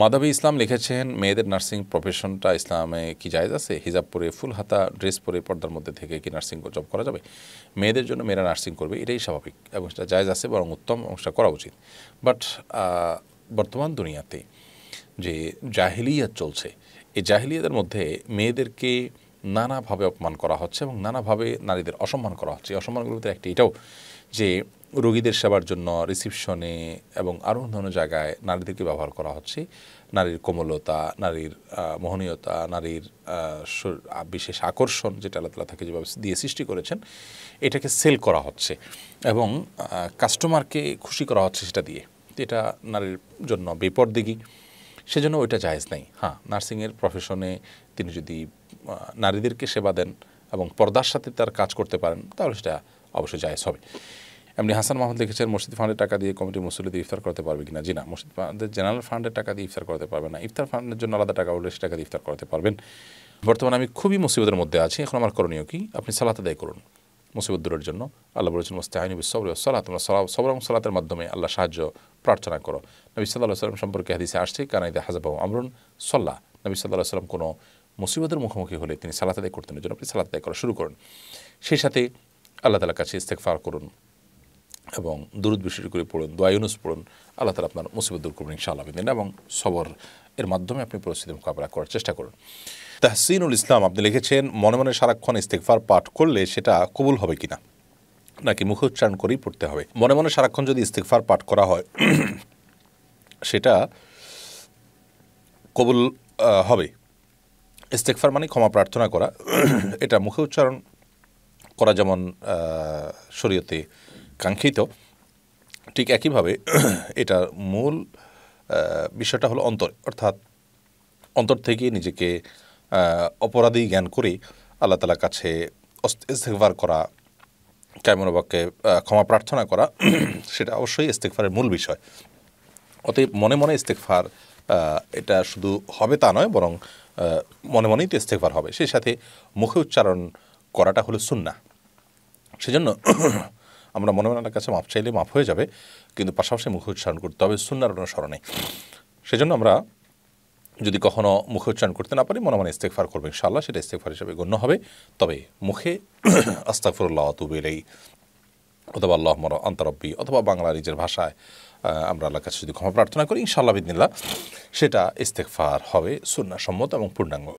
মাধবী ইসলাম লিখেছেন মেয়েদের নার্সিং প্রফেশনটা ইসলামে কি জায়জ আছে হিজাব পরে ফুল হাতা ড্রেস পরে পর্দার মধ্যে থেকে কি নার্সিং জব করা যাবে মেয়েদের জন্য মেয়েরা নার্সিং করবে এটাই স্বাভাবিক এবং সেটা জায়জ আছে বরং উত্তম এবং সেটা করা উচিত বাট বর্তমান দুনিয়াতে যে জাহিলিয়াত চলছে এই জাহিলিয়াদের মধ্যে মেয়েদেরকে নানাভাবে অপমান করা হচ্ছে এবং নানাভাবে নারীদের অসম্মান করা হচ্ছে এই অসম্মানগুলোতে একটি এটাও যে রোগীদের সেবার জন্য রিসিপশনে এবং আরও অন্যান্য জায়গায় নারীদেরকে ব্যবহার করা হচ্ছে নারীর কোমলতা নারীর মোহনীয়তা নারীর বিশেষ আকর্ষণ যেটা আল্লাহ তালা তাকে যেভাবে দিয়ে সৃষ্টি করেছেন এটাকে সেল করা হচ্ছে এবং কাস্টমারকে খুশি করা হচ্ছে সেটা দিয়ে এটা নারীর জন্য বেপরদিগি সেজন্য ওইটা জায়েজ নাই হ্যাঁ নার্সিংয়ের প্রফেশনে তিনি যদি নারীদেরকে সেবা দেন এবং পর্দার সাথে তার কাজ করতে পারেন তাহলে সেটা অবশ্যই জায়জ হবে এমনি হাসান মাহমুদ লিখেছেন মসজিদ ফান্ডের টাকা দিয়ে কমিটি মসজিদে ইফতার করতে পারবে কিনা জি না মসজিদ ফান্ডের জেনারেল ফান্ডের টাকা দিয়ে ইফতার করতে পারবে না ইফতার ফান্ডের জন্য আলাদা টাকা উঠলে সে টাকা দিয়ে ইফতার করতে পারবেন বর্তমানে আমি খুবই মুসিবতের মধ্যে আছি এখন আমার করণীয় কি আপনি সালাত আদায় করুন মুসিবত দূরের জন্য আল্লাহ বলেছেন মোস্তাহিনী সবর সালাত তোমরা সবর এবং সালাতের মাধ্যমে আল্লাহ সাহায্য প্রার্থনা করো নবী সাল্লাহ সাল্লাম সম্পর্কে হাদিসে আসছে কানাইদে হাজাবাহু আমরুন সল্লাহ নবী সাল্লাহ সাল্লাম কোনো মুসিবতের মুখোমুখি হলে তিনি সালাত আদায় করতেন জন্য আপনি সালাত আদায় করা শুরু করুন সেই সাথে আল্লাহ তালার কাছে ইস্তেকফার করুন এবং দূরত বিশেষ করে পড়ুন দোয়ায়ুনুস পড়ুন আল্লাহ তালা আপনার মুসিবত দূর করবেন ইনশাআল্লাহ বিদিন এবং সবর এর মাধ্যমে আপনি পরিস্থিতি মোকাবেলা করার চেষ্টা করুন তাহসিনুল ইসলাম আপনি লিখেছেন মনে মনে সারাক্ষণ ইস্তেকফার পাঠ করলে সেটা কবুল হবে কিনা নাকি মুখোচ্চারণ করেই পড়তে হবে মনে মনে সারাক্ষণ যদি ইস্তেকফার পাঠ করা হয় সেটা কবুল হবে ইস্তেকফার মানে ক্ষমা প্রার্থনা করা এটা মুখে উচ্চারণ করা যেমন শরীয়তে কাঙ্ক্ষিত ঠিক একইভাবে এটার মূল বিষয়টা হলো অন্তর অর্থাৎ অন্তর থেকে নিজেকে অপরাধী জ্ঞান করে আল্লাহ তালার কাছে ইস্তেকবার করা কায়মনোবাক্যে ক্ষমা প্রার্থনা করা সেটা অবশ্যই ইস্তেকফারের মূল বিষয় অতএব মনে মনে ইস্তেকফার এটা শুধু হবে তা নয় বরং মনে মনেই তো ইস্তেকবার হবে সেই সাথে মুখে উচ্চারণ করাটা হলো সুন্না সেজন্য আমরা মনে মনে কাছে মাপ চাইলে মাপ হয়ে যাবে কিন্তু পাশাপাশি মুখে উচ্চারণ করতে হবে সুন্নার অনুসরণে সেজন্য আমরা যদি কখনও মুখে উচ্চারণ করতে না পারি মনে মনে ইস্তেকফার করবো ইনশাআল্লাহ সেটা ইস্তেকফার হিসাবে গণ্য হবে তবে মুখে আস্তাকফরুল্লাহ তুবেলেই অথবা আল্লাহ মর অন্তরব্বী অথবা বাংলা নিজের ভাষায় আমরা আল্লাহর কাছে যদি ক্ষমা প্রার্থনা করি ইনশাআল্লাহ বিদিনিল্লাহ সেটা ইস্তেকফার হবে সুন্নাসম্মত এবং পূর্ণাঙ্গ